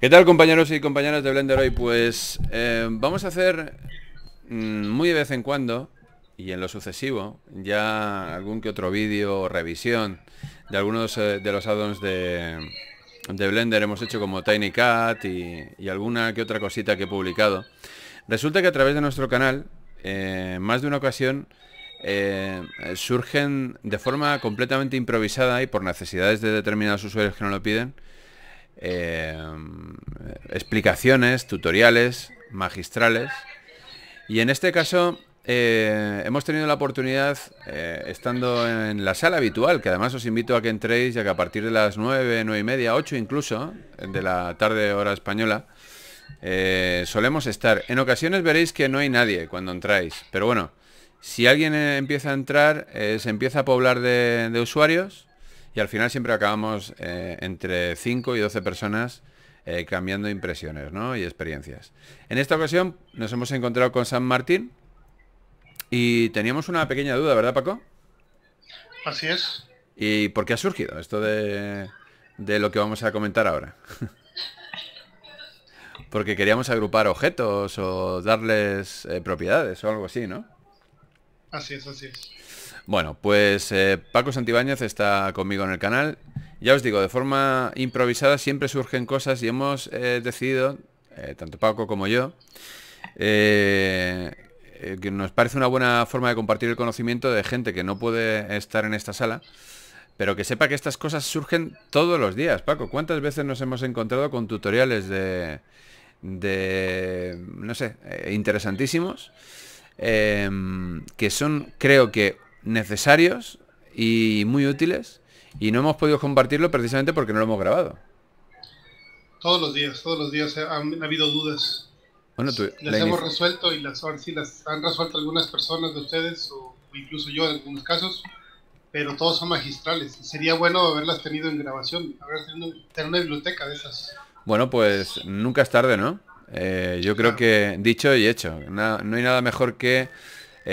¿Qué tal compañeros y compañeras de Blender hoy? Pues eh, vamos a hacer mm, muy de vez en cuando y en lo sucesivo ya algún que otro vídeo o revisión de algunos eh, de los addons de, de, Blender hemos hecho como Tiny Cat y, alguna que otra cosita que he publicado. Resulta que a través de nuestro canal, eh, más de una ocasión, surgen de forma completamente improvisada y por necesidades de determinados usuarios que no lo piden, Em, explicaciones, tutoriales magistrales. Y en este caso eh, hemos tenido la oportunidad, eh, estando en la sala habitual, que además os invito a que entréis, ya que a partir de las 9, 9 y media, 8 incluso, de la tarde hora española, eh, solemos estar. En ocasiones veréis que no hay nadie cuando entráis, pero bueno, si alguien empieza a entrar, se empieza a poblar de usuarios y al final siempre acabamos eh, entre 5 y 12 personas eh, cambiando impresiones y experiencias. En esta ocasión nos hemos encontrado con San Martín y teníamos una pequeña duda, ¿verdad Paco? Así es. ¿Y por qué ha surgido esto de, lo que vamos a comentar ahora? Porque queríamos agrupar objetos o darles eh, propiedades o algo así, ¿no? Así es, así es. Bueno, pues eh, Paco Santibáñez está conmigo en el canal. Ya os digo, de forma improvisada siempre surgen cosas y hemos eh, decidido, eh, tanto Paco como yo, que nos parece una buena forma de compartir el conocimiento de gente que no puede estar en esta sala, pero que sepa que estas cosas surgen todos los días. Paco, ¿cuántas veces nos hemos encontrado con tutoriales de, de no sé, interesantísimos? que son creo que necesarios y muy útiles y no hemos podido compartirlo precisamente porque no lo hemos grabado. Todos los días, todos los días han, ha habido dudas. Bueno, las hemos resuelto y las, sí las han resuelto algunas personas de ustedes o, incluso yo en algunos casos, pero todos son magistrales. sería bueno haberlas tenido en grabación, haber tenido tener una biblioteca de esas. Bueno, pues nunca es tarde, ¿no? Eh, yo creo que dicho y hecho, no hay nada mejor que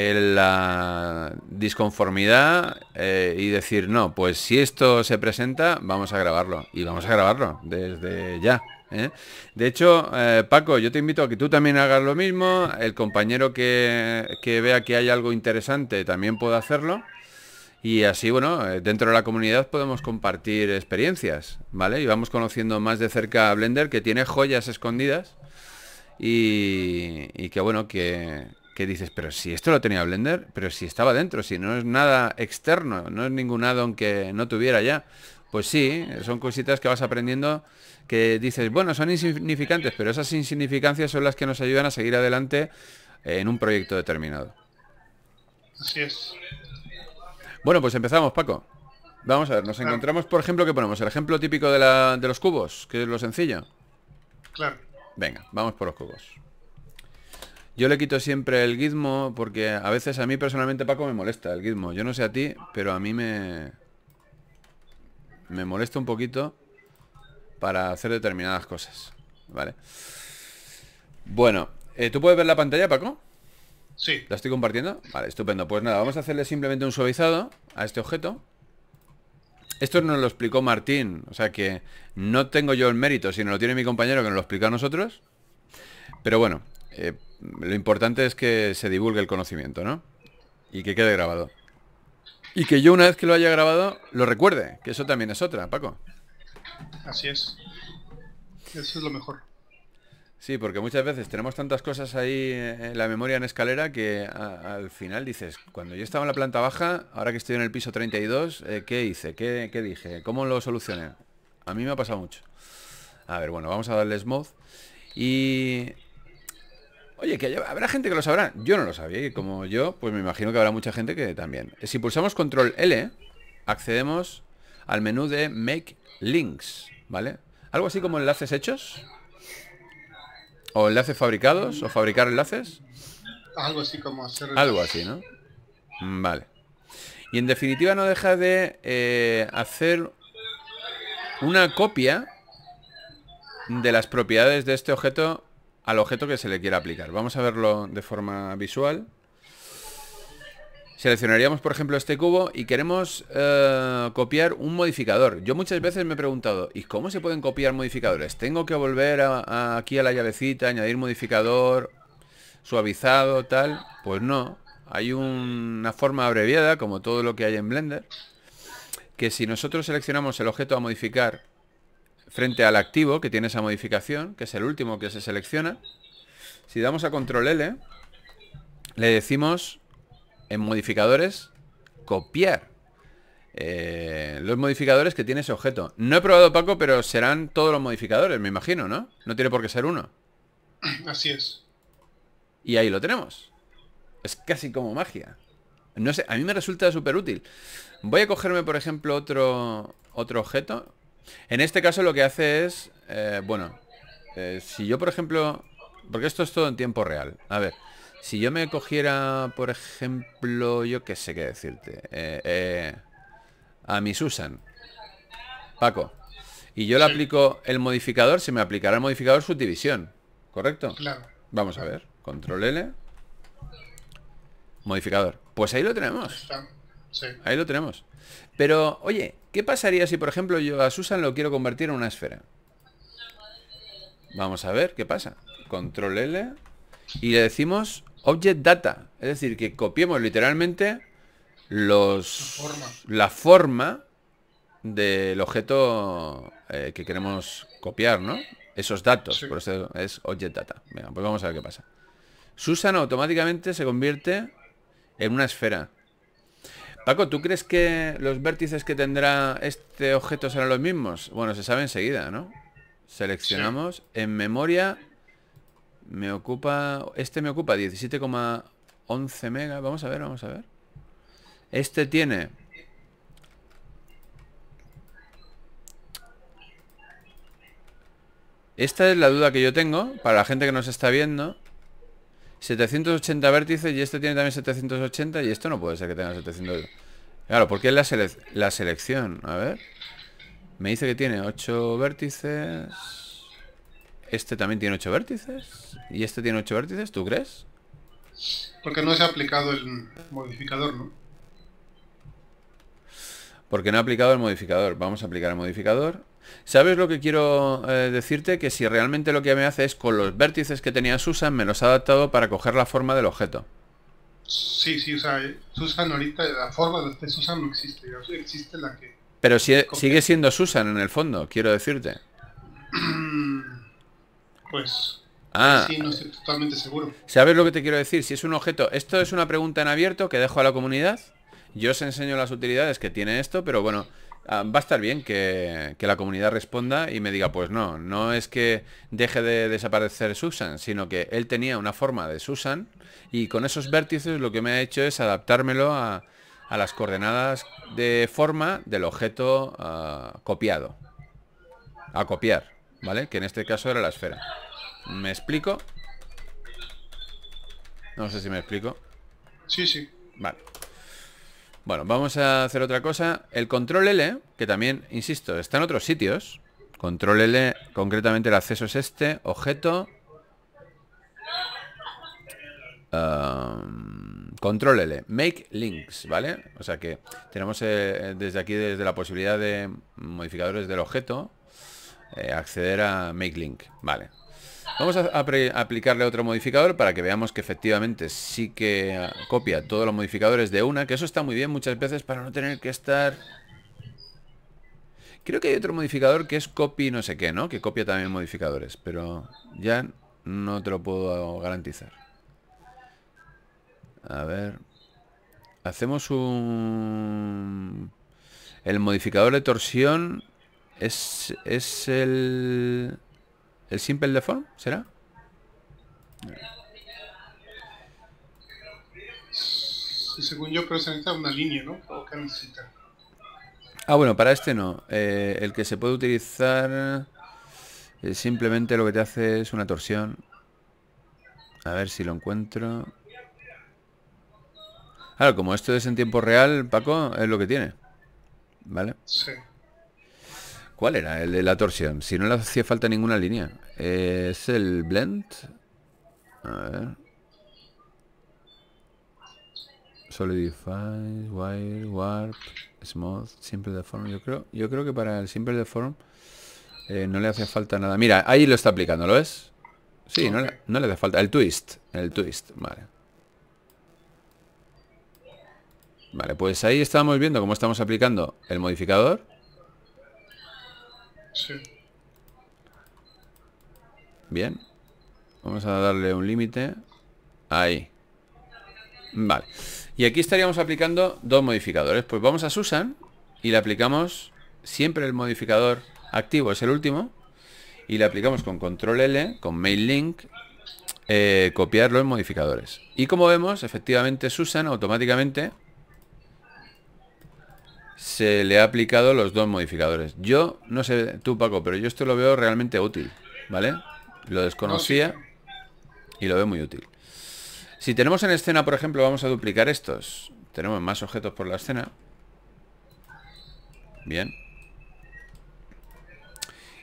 la disconformidad eh, y decir, no, pues si esto se presenta, vamos a grabarlo. Y vamos a grabarlo desde ya. ¿eh? De hecho, eh, Paco, yo te invito a que tú también hagas lo mismo. El compañero que, que vea que hay algo interesante también puede hacerlo. Y así, bueno, dentro de la comunidad podemos compartir experiencias, ¿vale? Y vamos conociendo más de cerca a Blender, que tiene joyas escondidas. Y, y que, bueno, que que dices, pero si esto lo tenía Blender, pero si estaba dentro, si no es nada externo, no es ningún addon que no tuviera ya. Pues sí, son cositas que vas aprendiendo que dices, bueno, son insignificantes, pero esas insignificancias son las que nos ayudan a seguir adelante en un proyecto determinado. Así es. Bueno, pues empezamos, Paco. Vamos a ver, nos encontramos, por ejemplo, que ponemos? El ejemplo típico de, la, de los cubos, que es lo sencillo. Claro. Venga, vamos por los cubos. Yo le quito siempre el gizmo porque a veces a mí personalmente, Paco, me molesta el gizmo. Yo no sé a ti, pero a mí me... Me molesta un poquito para hacer determinadas cosas. ¿Vale? Bueno, eh, ¿tú puedes ver la pantalla, Paco? Sí. ¿La estoy compartiendo? Vale, estupendo. Pues nada, vamos a hacerle simplemente un suavizado a este objeto. Esto nos lo explicó Martín, o sea que no tengo yo el mérito, sino lo tiene mi compañero que nos lo explica a nosotros. Pero bueno, eh, lo importante es que se divulgue el conocimiento, ¿no? Y que quede grabado. Y que yo una vez que lo haya grabado, lo recuerde, que eso también es otra, Paco. Así es. Eso es lo mejor. Sí, porque muchas veces tenemos tantas cosas ahí eh, en la memoria en escalera que al final dices, cuando yo estaba en la planta baja, ahora que estoy en el piso 32, eh, ¿qué hice? ¿Qué, ¿Qué, dije? ¿Cómo lo solucioné? A mí me ha pasado mucho. A ver, bueno, vamos a darle smooth. Y Oye, que habrá gente que lo sabrá. Yo no lo sabía y como yo, pues me imagino que habrá mucha gente que también. Eh, si pulsamos control L, accedemos al menú de Make Links, ¿vale? Algo así como enlaces hechos. O enlaces fabricados, o fabricar enlaces. Algo así como hacer... Algo así, ¿no? Mm, vale. Y en definitiva no deja de eh, hacer una copia de las propiedades de este objeto al objeto que se le quiera aplicar. Vamos a verlo de forma visual. Seleccionaríamos, por ejemplo, este cubo y queremos eh, copiar un modificador. Yo muchas veces me he preguntado, ¿y cómo se pueden copiar modificadores? ¿Tengo que volver aquí a la llavecita, añadir modificador, suavizado, tal? Pues no. Hay una forma abreviada, como todo lo que hay en Blender, que si nosotros seleccionamos el objeto a modificar frente al activo que tiene esa modificación, que es el último que se selecciona. Si damos a control L, le decimos en modificadores copiar eh, los modificadores que tiene ese objeto. No he probado Paco, pero serán todos los modificadores, me imagino, ¿no? No tiene por qué ser uno. Así es. Y ahí lo tenemos. Es casi como magia. No sé, a mí me resulta súper útil. Voy a cogerme, por ejemplo, otro, otro objeto en este caso lo que hace es... Eh, bueno, eh, si yo por ejemplo... Porque esto es todo en tiempo real. A ver, si yo me cogiera, por ejemplo, yo qué sé qué decirte. Eh, a mi Susan. Paco. Y yo le aplico el modificador, se me aplicará el modificador subdivisión. ¿Correcto? Claro. Vamos a ver. Control L. Modificador. Pues ahí lo tenemos. Ahí lo tenemos. Pero, oye, ¿Qué pasaría si, por ejemplo, yo a Susan lo quiero convertir en una esfera? Vamos a ver qué pasa. Control L y le decimos Object Data. Es decir, que copiemos literalmente los, la, forma. del objeto eh, que queremos copiar, ¿no? Esos datos. Por eso es Object Data. Venga, pues vamos a ver qué pasa. Susan automáticamente se convierte en una esfera. Paco, ¿tú crees que los vértices que tendrá este objeto serán los mismos? Bueno, se sabe enseguida, ¿no? Seleccionamos. En memoria me ocupa... Este me ocupa 17,11 mega. Vamos a ver, vamos a ver. Este tiene... Esta es la duda que yo tengo, para la gente que nos está viendo. 780 vértices y este tiene también 780 y esto no puede ser que tenga 700. Claro, porque es la, la selección. A ver. Me dice que tiene 8 vértices. Este también tiene 8 vértices. ¿Y este tiene 8 vértices? ¿Tú crees? Porque no se ha aplicado el modificador, ¿no? Porque no ha aplicado el modificador. Vamos a aplicar el modificador. ¿Sabes lo que quiero eh, decirte? Que si realmente lo que me hace es con los vértices que tenía Susan, me los ha adaptado para coger la forma del objeto. Sí, sí, o sea, Susan ahorita, la forma de Susan no existe, existe la que... Pero si, e, sigue siendo Susan en el fondo, quiero decirte. Pues... Ah, sí, no estoy totalmente seguro. ¿Sabes lo que te quiero decir? Si es un objeto... Esto es una pregunta en abierto que dejo a la comunidad. Yo os enseño las utilidades que tiene esto, pero bueno, Ah, va a estar bien que, la comunidad responda y me diga, pues no, no es que deje de desaparecer Susan, sino que él tenía una forma de Susan y con esos vértices lo que me ha hecho es adaptármelo a, las coordenadas de forma del objeto ah, copiado. A copiar, ¿vale? Que en este caso era la esfera. ¿Me explico? No sé si me explico. Sí, sí. Vale. Bueno, vamos a hacer otra cosa. El control L, que también, insisto, está en otros sitios. Control L, concretamente el acceso es este. Objeto. control L. Make links, ¿vale? O sea que tenemos eh, eh, desde aquí, desde la posibilidad de modificadores del objeto, eh, acceder a make link. Vale, Vamos a, aplicarle otro modificador para que veamos que efectivamente sí que copia todos los modificadores de una, que eso está muy bien muchas veces para no tener que estar... Creo que hay otro modificador que es copy no sé qué, ¿no? Que copia también modificadores, pero ya no te lo puedo garantizar. A ver... Hacemos un... El modificador de torsión es el... ¿El simple deform? ¿Será? Y según yo, presenta una línea, ¿no? Ah, bueno, para este no. Eh, el que se puede utilizar eh, simplemente lo que te hace es una torsión. A ver si lo encuentro. Ahora, como esto es en tiempo real, Paco, es lo que tiene. ¿Vale? ¿Cuál era el de la torsión? Si no le hacía falta ninguna línea. ¿Es el blend? A ver. Solidify, wire, warp, smooth, simple deform. Yo creo, yo creo que para el simple deform eh, no le hacía falta nada. Mira, ahí lo está aplicando, ¿lo ves? Sí, no le, no hace falta. El twist, el twist, vale. Vale, pues ahí estábamos viendo cómo estamos aplicando el modificador. Bien. Vamos a darle un límite. Ahí. Vale. Y aquí estaríamos aplicando dos modificadores. Pues vamos a Susan y le aplicamos siempre el modificador activo, es el último. Y le aplicamos con control L, con mail link, eh, copiar los modificadores. Y como vemos, efectivamente Susan automáticamente se le ha aplicado los dos modificadores. Yo, no sé tú Paco, pero yo esto lo veo realmente útil, ¿vale? Lo desconocía y lo veo muy útil. Si tenemos en escena, por ejemplo, vamos a duplicar estos. Tenemos más objetos por la escena. Bien.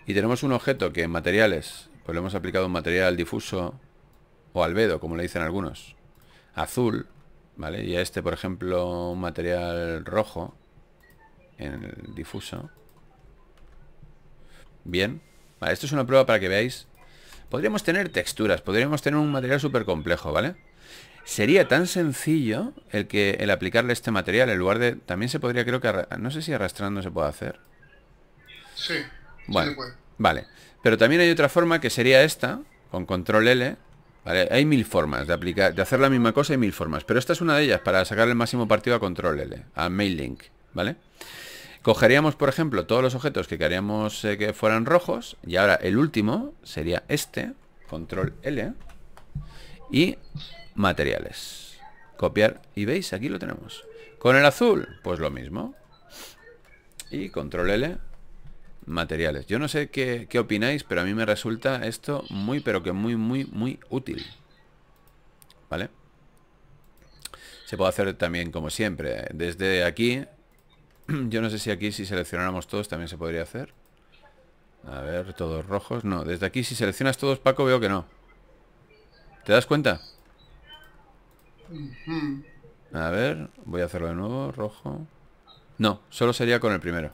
Y tenemos un objeto que en materiales, pues lo hemos aplicado un material difuso o albedo, como le dicen algunos, azul, ¿vale? Y a este, por ejemplo, un material rojo, en el difuso. Bien. Vale, esto es una prueba para que veáis. Podríamos tener texturas, podríamos tener un material súper complejo, ¿vale? Sería tan sencillo el que el aplicarle este material en lugar de... También se podría, creo que... No sé si arrastrando se puede hacer. Sí. Bueno, vale. Pero también hay otra forma que sería esta, con control L. Vale, hay mil formas de aplicar, de hacer la misma cosa, hay mil formas. Pero esta es una de ellas para sacar el máximo partido a control L, a mail link, ¿vale? Cogeríamos, por ejemplo, todos los objetos que queríamos eh, que fueran rojos. Y ahora el último sería este. Control L. Y materiales. Copiar. Y veis, aquí lo tenemos. Con el azul, pues lo mismo. Y control L. Materiales. Yo no sé qué, qué opináis, pero a mí me resulta esto muy, pero que muy, muy, muy útil. ¿Vale? Se puede hacer también, como siempre, desde aquí Yo no sé si aquí si seleccionáramos todos también se podría hacer. A ver, todos rojos. No, desde aquí si seleccionas todos, Paco, veo que no. ¿Te das cuenta? A ver, voy a hacerlo de nuevo, rojo. No, solo sería con el primero.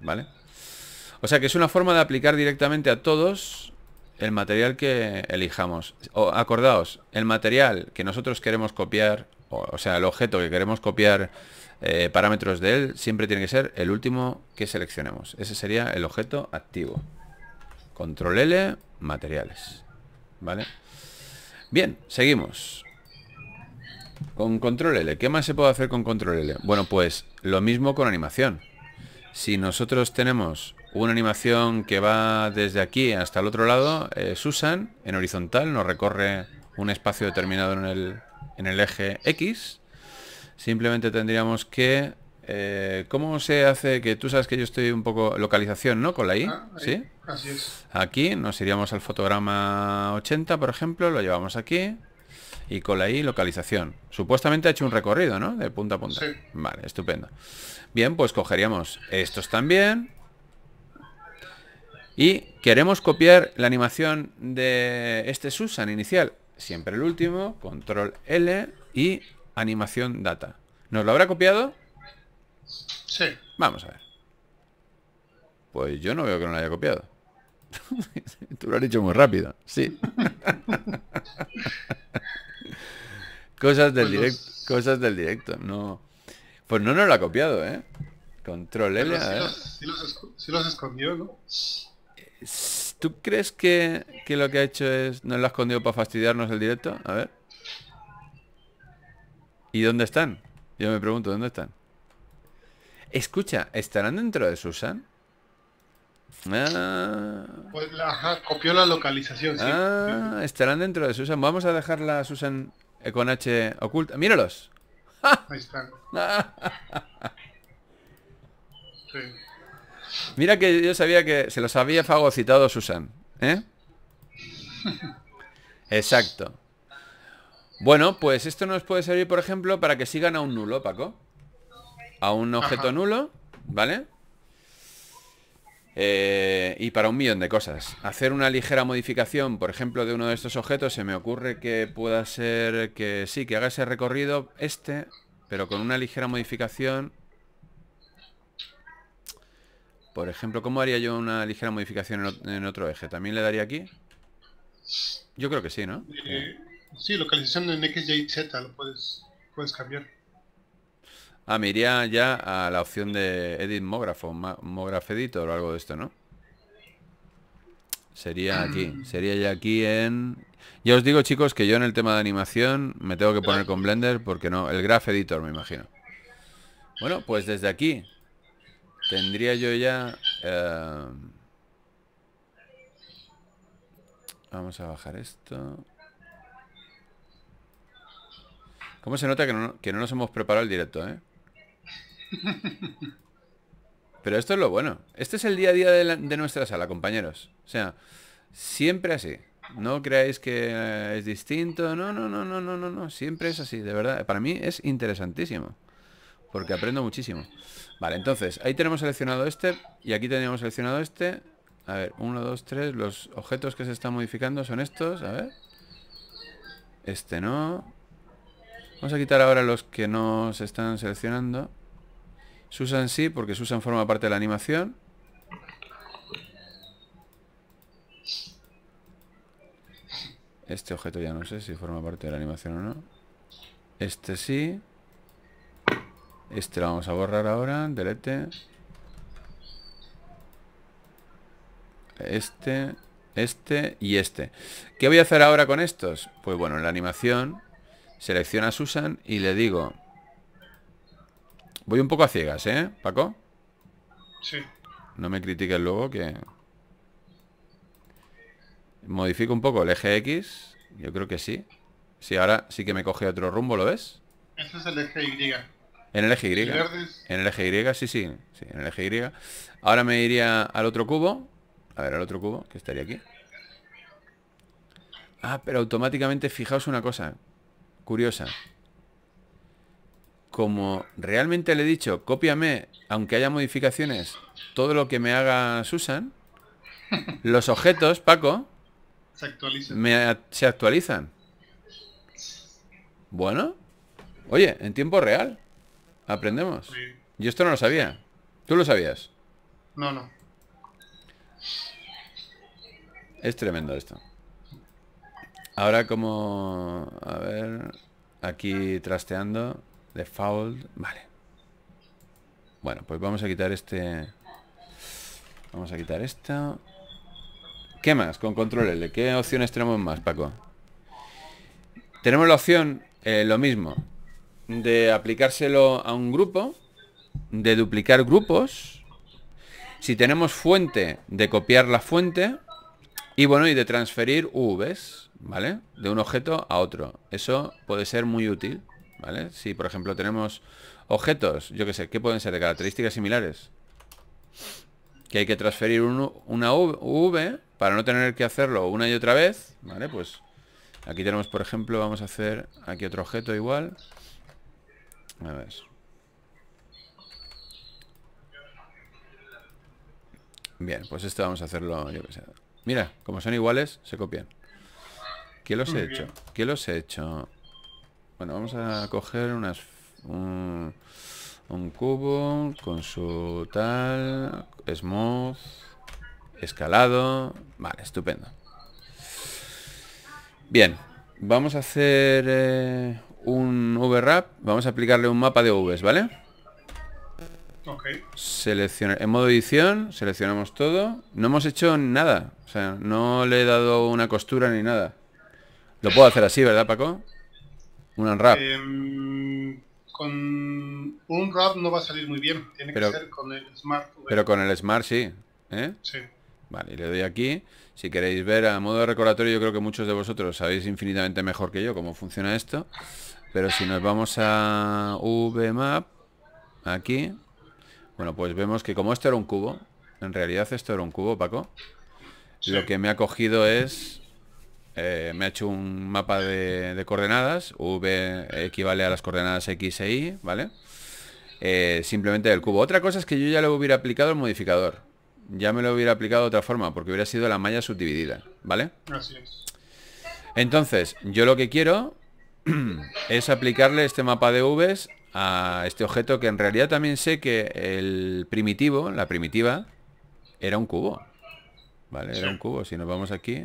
¿Vale? O sea que es una forma de aplicar directamente a todos el material que elijamos. O acordaos, el material que nosotros queremos copiar o sea, el objeto que queremos copiar eh, parámetros de él, siempre tiene que ser el último que seleccionemos. Ese sería el objeto activo. Control L, materiales. ¿Vale? Bien, seguimos. Con control L, ¿qué más se puede hacer con control L? Bueno, pues lo mismo con animación. Si nosotros tenemos una animación que va desde aquí hasta el otro lado, eh, Susan, en horizontal, nos recorre un espacio determinado en el, en el eje X. Simplemente tendríamos que... Eh, ¿Cómo se hace que tú sabes que yo estoy un poco localización, ¿no? Con la I. Ah, ¿sí? Así Aquí nos iríamos al fotograma 80, por ejemplo, lo llevamos aquí. Y con la I localización. Supuestamente ha hecho un recorrido, ¿no? De punta a punta. Vale, estupendo. Bien, pues cogeríamos estos también. Y queremos copiar la animación de este Susan inicial siempre el último, control L y animación data. ¿Nos lo habrá copiado? Sí. Vamos a ver. Pues yo no veo que no lo haya copiado. Tú lo has dicho muy rápido. Sí. cosas del pues directo. Cosas del directo. No. Pues no nos lo ha copiado, ¿eh? Control L. Si los, escondió, ¿no? Eh, ¿Tú crees que, lo que ha hecho es... ¿No lo ha escondido para fastidiarnos el directo? A ver. ¿Y dónde están? Yo me pregunto, ¿dónde están? Escucha, ¿estarán dentro de Susan? Ah. Pues la, ajá, copió la localización, ¿sí? Ah, estarán dentro de Susan. Vamos a dejar la Susan eh, con H oculta. ¡Míralos! Ahí están. sí. Mira que yo sabía que se los había fagocitado Susan, ¿eh? Exacto. Bueno, pues esto nos puede servir, por ejemplo, para que sigan a un nulo, Paco. A un objeto nulo, ¿vale? Eh, y para un millón de cosas. Hacer una ligera modificación, por ejemplo, de uno de estos objetos, se me ocurre que pueda ser que sí, que haga ese recorrido este, pero con una ligera modificación por ejemplo, ¿cómo haría yo una ligera modificación en otro eje? ¿También le daría aquí? Yo creo que sí, ¿no? Eh, sí, localización en X, Y, Z lo puedes, puedes cambiar. Ah, me iría ya a la opción de Edit Mógrafo, Mógrafo Editor o algo de esto, ¿no? Sería aquí, mm. sería ya aquí en... Ya os digo, chicos, que yo en el tema de animación me tengo que poner con Blender porque no, el Graph Editor, me imagino. Bueno, pues desde aquí tendría yo ya... Eh, vamos a bajar esto. ¿Cómo se nota que no, nos hemos preparado el directo, eh? Pero esto es lo bueno. Este es el día a día de, de nuestra sala, compañeros. O sea, siempre así. No creáis que es distinto. No, no, no, no, no, no, no. Siempre es así, de verdad. Para mí es interesantísimo. Porque aprendo muchísimo. Vale, entonces, ahí tenemos seleccionado este y aquí tenemos seleccionado este. A ver, 1, 2, 3. Los objetos que se están modificando son estos. A ver. Este no. Vamos a quitar ahora los que no se están seleccionando. Susan sí, porque Susan forma parte de la animación. Este objeto ya no sé si forma parte de la animación o no. Este sí. Este lo vamos a borrar ahora. Delete. Este, este y este. ¿Qué voy a hacer ahora con estos? Pues bueno, en la animación selecciona a Susan y le digo... Voy un poco a ciegas, ¿eh, Paco? Sí. No me critiques luego que... Modifico un poco el eje X. Yo creo que sí. Sí, ahora sí que me coge otro rumbo, ¿lo ves? Este es el eje Y. En el eje Y. En el eje Y, sí, sí, en el eje Y. Ahora me iría al otro cubo. A ver, al otro cubo, que estaría aquí. Ah, pero automáticamente, fijaos una cosa curiosa. Como realmente le he dicho, cópiame, aunque haya modificaciones, todo lo que me haga Susan, los objetos, Paco, se actualizan. se actualizan. Bueno, oye, en tiempo real. Aprendemos. y Yo esto no lo sabía. ¿Tú lo sabías? No, no. Es tremendo esto. Ahora como... A ver... Aquí trasteando. Default. Vale. Bueno, pues vamos a quitar este... Vamos a quitar esto. ¿Qué más? Con control L. ¿Qué opciones tenemos más, Paco? Tenemos la opción... Eh, lo mismo de aplicárselo a un grupo, de duplicar grupos, si tenemos fuente, de copiar la fuente, y bueno, y de transferir UVs, ¿vale? De un objeto a otro. Eso puede ser muy útil, ¿vale? Si, por ejemplo, tenemos objetos, yo qué sé, que pueden ser de características similares, que hay que transferir una UV para no tener que hacerlo una y otra vez, ¿vale? Pues aquí tenemos, por ejemplo, vamos a hacer aquí otro objeto igual. A Bien, pues esto vamos a hacerlo, Mira, como son iguales, se copian. ¿Qué los he hecho? ¿Qué los he hecho? Bueno, vamos a coger unas... Un, cubo con su tal... Smooth... Escalado... Vale, estupendo. Bien, vamos a hacer... Eh, un rap vamos a aplicarle un mapa de Vs, ¿vale? Okay. Selecciona, en modo edición, seleccionamos todo. No hemos hecho nada, o sea, no le he dado una costura ni nada. Lo puedo hacer así, ¿verdad, Paco? Un unwrap. Em, con un Wrap no va a salir muy bien, tiene pero, que ser con el Smart. Pero con el Smart sí, ¿eh? Sí. Vale, le doy aquí. Si queréis ver a modo de recordatorio, yo creo que muchos de vosotros sabéis infinitamente mejor que yo cómo funciona esto. Pero si nos vamos a VMAP, aquí, bueno, pues vemos que como esto era un cubo, en realidad esto era un cubo, Paco, lo que me ha cogido es, eh, me ha hecho un mapa de, coordenadas, V equivale a las coordenadas X e Y, ¿vale? Eh, simplemente el cubo. Otra cosa es que yo ya le hubiera aplicado el modificador ya me lo hubiera aplicado de otra forma, porque hubiera sido la malla subdividida, ¿vale? Así es. Entonces, yo lo que quiero es aplicarle este mapa de Vs a este objeto que en realidad también sé que el primitivo, la primitiva, era un cubo. Vale, era un cubo. Si nos vamos aquí,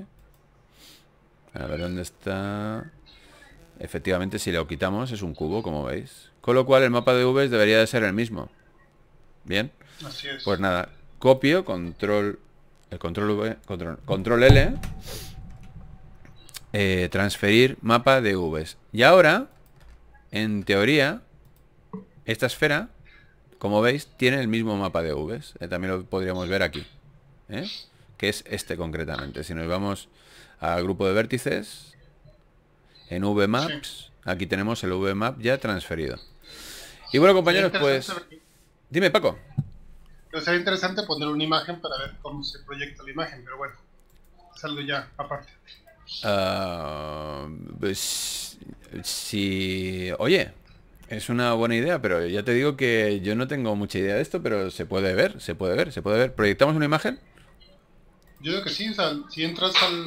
a ver dónde está... Efectivamente, si lo quitamos es un cubo, como veis. Con lo cual el mapa de Vs debería de ser el mismo. ¿Bien? Así es. Pues nada, copio, control, el control, v, control, control L, eh, transferir mapa de Vs. Y ahora, en teoría, esta esfera, como veis, tiene el mismo mapa de Vs. Eh, también lo podríamos ver aquí, ¿eh? que es este concretamente. Si nos vamos al grupo de vértices, en Maps aquí tenemos el Map ya transferido. Y bueno, compañeros, este pues... Dime, Paco. Pero sería interesante poner una imagen para ver cómo se proyecta la imagen, pero bueno, es ya aparte. Si, ah, pues oye, es una buena idea, pero ya te digo que yo no tengo mucha idea de esto, pero se puede ver, se puede ver, se puede ver. ¿Proyectamos una imagen? Yo creo que sí, si entras al,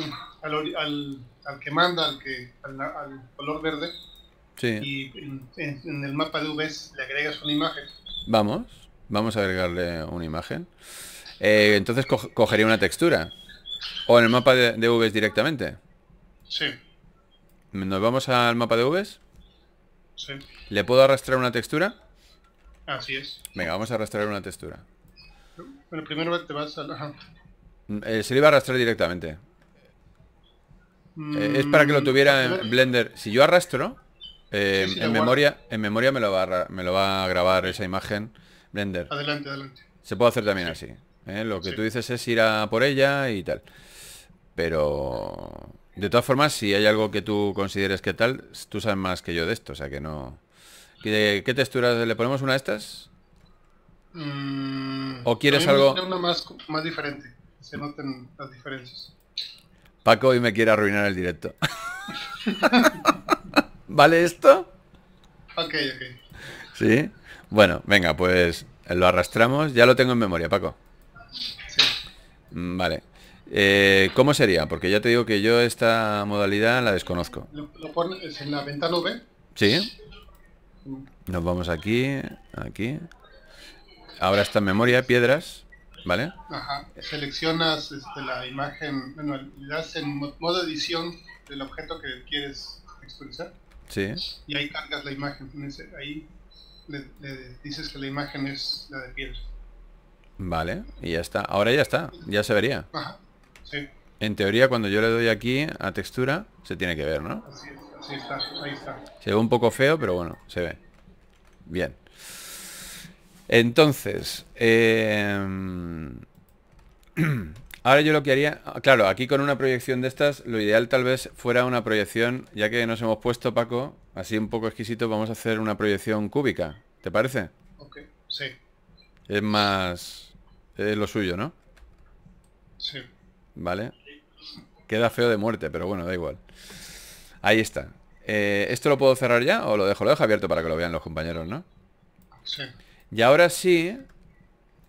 que manda, al, color verde, sí. y en, el mapa de UVs le agregas una imagen. Vamos. Vamos a agregarle una imagen. Eh, entonces cogería una textura. O en el mapa de, de directamente. Sí. Nos vamos al mapa de Vs. Sí. ¿Le puedo arrastrar una textura? Así es. Venga, vamos a arrastrar una textura. Bueno, primero te vas a la... Eh, se le iba a arrastrar directamente. Eh, es para que lo mm, tuviera en Blender. Si yo arrastro, en, memoria, en memoria me lo, me lo va a grabar esa imagen Adelante, Se puede hacer también así. ¿eh? Lo que tú dices es ir a por ella y tal. Pero... De todas formas, si hay algo que tú consideres que tal, tú sabes más que yo de esto, o sea que no... ¿Qué, texturas le ponemos una de estas? Mm, ¿O quieres algo...? más, diferente, se noten las diferencias. Paco hoy me quiere arruinar el directo. ¿Vale esto? Ok, ok. ¿Sí? Bueno, venga, pues lo arrastramos. Ya lo tengo en memoria, Paco. Sí. Mm, vale. Eh, ¿Cómo sería? Porque ya te digo que yo esta modalidad la desconozco. ¿Lo, pones en la ventana V? Sí. Nos vamos aquí, aquí. Ahora está en memoria, piedras, ¿vale? Ajá. Seleccionas este, la imagen, bueno, le das en modo edición del objeto que quieres texturizar. Sí. Y ahí cargas la imagen. Ahí le, dices que la imagen es la de piel Vale, y ya está. Ahora ya está, ya se vería. En teoría, cuando yo le doy aquí a textura, se tiene que ver, ¿no? Así, está, ahí está. Se ve un poco feo, pero bueno, se ve. Bien. Entonces, eh... Ahora yo lo que haría, ah, claro, aquí con una proyección de estas, lo ideal tal vez fuera una proyección, ya que nos hemos puesto, Paco, así un poco exquisito, vamos a hacer una proyección cúbica. ¿Te parece? Ok, sí. Es más... Es lo suyo, ¿no? Sí. Vale. Queda feo de muerte, pero bueno, da igual. Ahí está. Eh, ¿Esto lo puedo cerrar ya o lo dejo? Lo dejo abierto para que lo vean los compañeros, ¿no? Sí. Y ahora sí,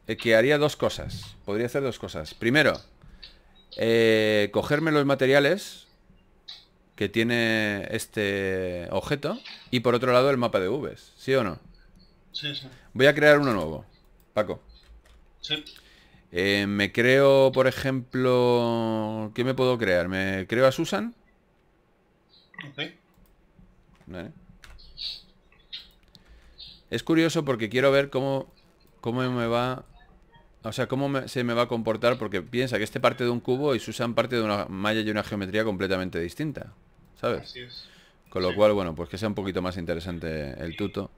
eh, que haría dos cosas. Podría hacer dos cosas. Primero, eh, cogerme los materiales que tiene este objeto y por otro lado el mapa de Vs, ¿sí o no? Sí, sí. Voy a crear uno nuevo, Paco. Sí. Eh, me creo, por ejemplo, ¿qué me puedo crear? Me creo a Susan. Ok. Vale. Es curioso porque quiero ver cómo, cómo me va o sea, ¿cómo se me va a comportar? Porque piensa que este parte de un cubo y Susan parte de una malla y una geometría completamente distinta. ¿Sabes? Así Con lo cual, bueno, pues que sea un poquito más interesante el tuto.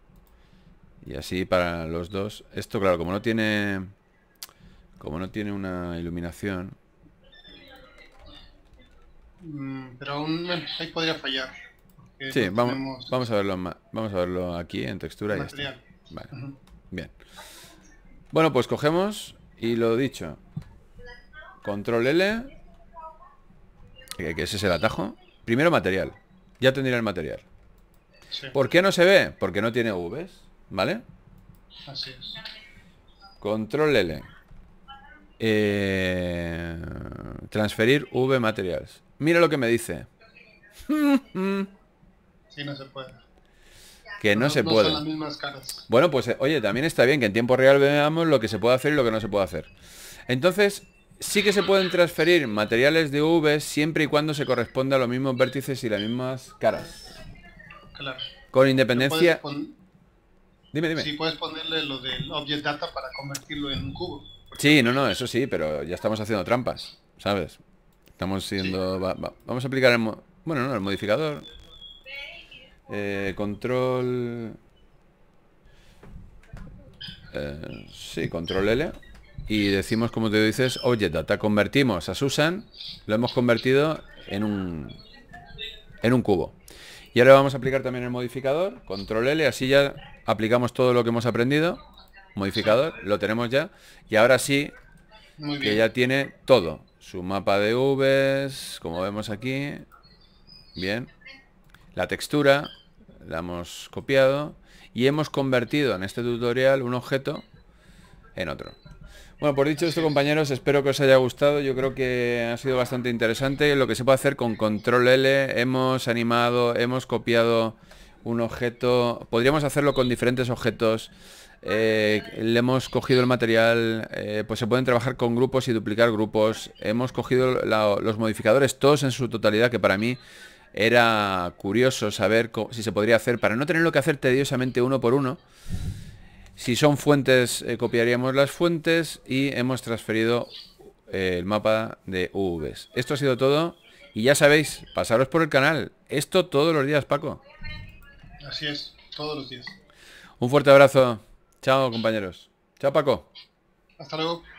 Y así para los dos. Esto, claro, como no tiene... Como no tiene una iluminación... Mm, pero aún ahí podría fallar. Sí, vamos, vamos, a verlo vamos a verlo aquí en textura y Material. Vale. Bien. Bueno, pues cogemos y lo dicho. Control L. Que ese es el atajo. Primero material. Ya tendría el material. ¿Por qué no se ve? Porque no tiene Vs. ¿Vale? Así es. Control L. Eh, transferir V materials. Mira lo que me dice. Sí, no se puede que no, se puede. Bueno, pues eh, oye, también está bien que en tiempo real veamos lo que se puede hacer y lo que no se puede hacer. Entonces, sí que se pueden transferir materiales de V siempre y cuando se corresponda a los mismos vértices y las mismas caras. Claro. Con independencia... Dime, dime. sí, puedes ponerle lo del object data para convertirlo en un cubo. Sí, no, no, eso sí, pero ya estamos haciendo trampas, ¿sabes? Estamos siendo... Vamos a aplicar Bueno, el modificador... Eh, control... Eh, control L. Y decimos, como te dices, oye, data, convertimos a Susan, lo hemos convertido en un, en un cubo. Y ahora vamos a aplicar también el modificador, control L, así ya aplicamos todo lo que hemos aprendido. Modificador, lo tenemos ya. Y ahora sí, que ya tiene todo. Su mapa de Vs, como vemos aquí. Bien. La textura, la hemos copiado y hemos convertido en este tutorial un objeto en otro. Bueno, por dicho esto, compañeros, espero que os haya gustado. Yo creo que ha sido bastante interesante lo que se puede hacer con control L. Hemos animado, hemos copiado un objeto. Podríamos hacerlo con diferentes objetos. Eh, le hemos cogido el material. Eh, pues se pueden trabajar con grupos y duplicar grupos. Hemos cogido los modificadores todos en su totalidad, que para mí era curioso saber si se podría hacer para no tenerlo que hacer tediosamente uno por uno. Si son fuentes, eh, copiaríamos las fuentes y hemos transferido eh, el mapa de UVs. Esto ha sido todo. Y ya sabéis, pasaros por el canal. Esto todos los días, Paco. Así es, todos los días. Un fuerte abrazo. Chao, compañeros. Chao, Paco. Hasta luego.